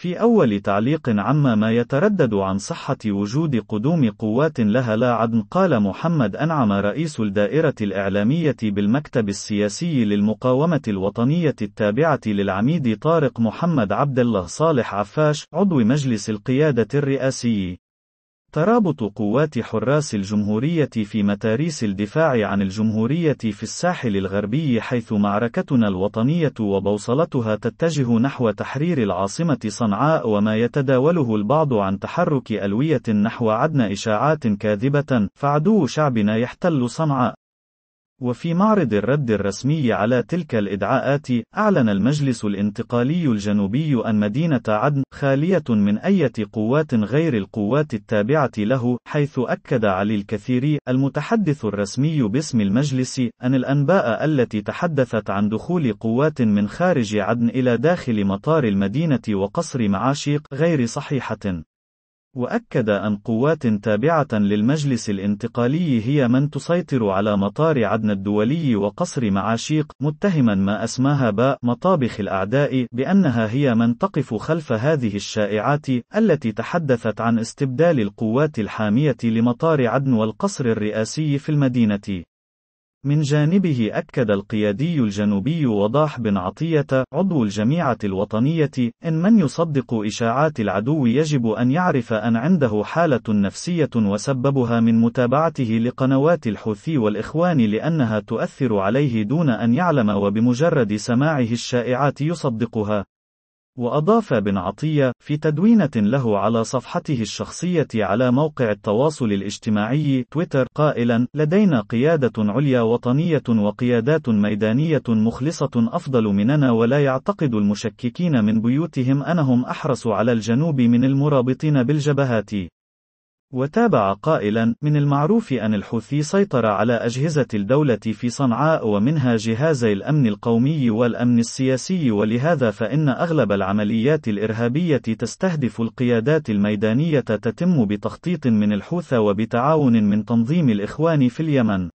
في أول تعليق عما ما يتردد عن صحة وجود قدوم قوات لها لا عدن قال محمد أنعم رئيس الدائرة الإعلامية بالمكتب السياسي للمقاومة الوطنية التابعة للعميد طارق محمد عبد الله صالح عفاش عضو مجلس القيادة الرئاسي ترابط قوات حراس الجمهورية في متاريس الدفاع عن الجمهورية في الساحل الغربي حيث معركتنا الوطنية وبوصلتها تتجه نحو تحرير العاصمة صنعاء وما يتداوله البعض عن تحرك ألوية نحو عدن إشاعات كاذبة فعدو شعبنا يحتل صنعاء وفي معرض الرد الرسمي على تلك الإدعاءات، أعلن المجلس الانتقالي الجنوبي أن مدينة عدن خالية من أية قوات غير القوات التابعة له، حيث أكد علي الكثيري المتحدث الرسمي باسم المجلس أن الأنباء التي تحدثت عن دخول قوات من خارج عدن إلى داخل مطار المدينة وقصر معاشيق غير صحيحة. وأكد أن قوات تابعة للمجلس الانتقالي هي من تسيطر على مطار عدن الدولي وقصر معاشيق، متهما ما أسماها باء مطابخ الأعداء بأنها هي من تقف خلف هذه الشائعات التي تحدثت عن استبدال القوات الحامية لمطار عدن والقصر الرئاسي في المدينة. من جانبه أكد القيادي الجنوبي وضاح بن عطية عضو الجميعة الوطنية إن من يصدق إشاعات العدو يجب أن يعرف أن عنده حالة نفسية وسببها من متابعته لقنوات الحوثي والإخوان لأنها تؤثر عليه دون أن يعلم وبمجرد سماعه الشائعات يصدقها وأضاف بن عطية في تدوينة له على صفحته الشخصية على موقع التواصل الاجتماعي تويتر قائلا: لدينا قيادة عليا وطنية وقيادات ميدانية مخلصة أفضل مننا ولا يعتقد المشككين من بيوتهم أنهم أحرص على الجنوب من المرابطين بالجبهات. وتابع قائلا من المعروف أن الحوثي سيطر على أجهزة الدولة في صنعاء ومنها جهازي الأمن القومي والأمن السياسي ولهذا فإن أغلب العمليات الإرهابية تستهدف القيادات الميدانية تتم بتخطيط من الحوثة وبتعاون من تنظيم الإخوان في اليمن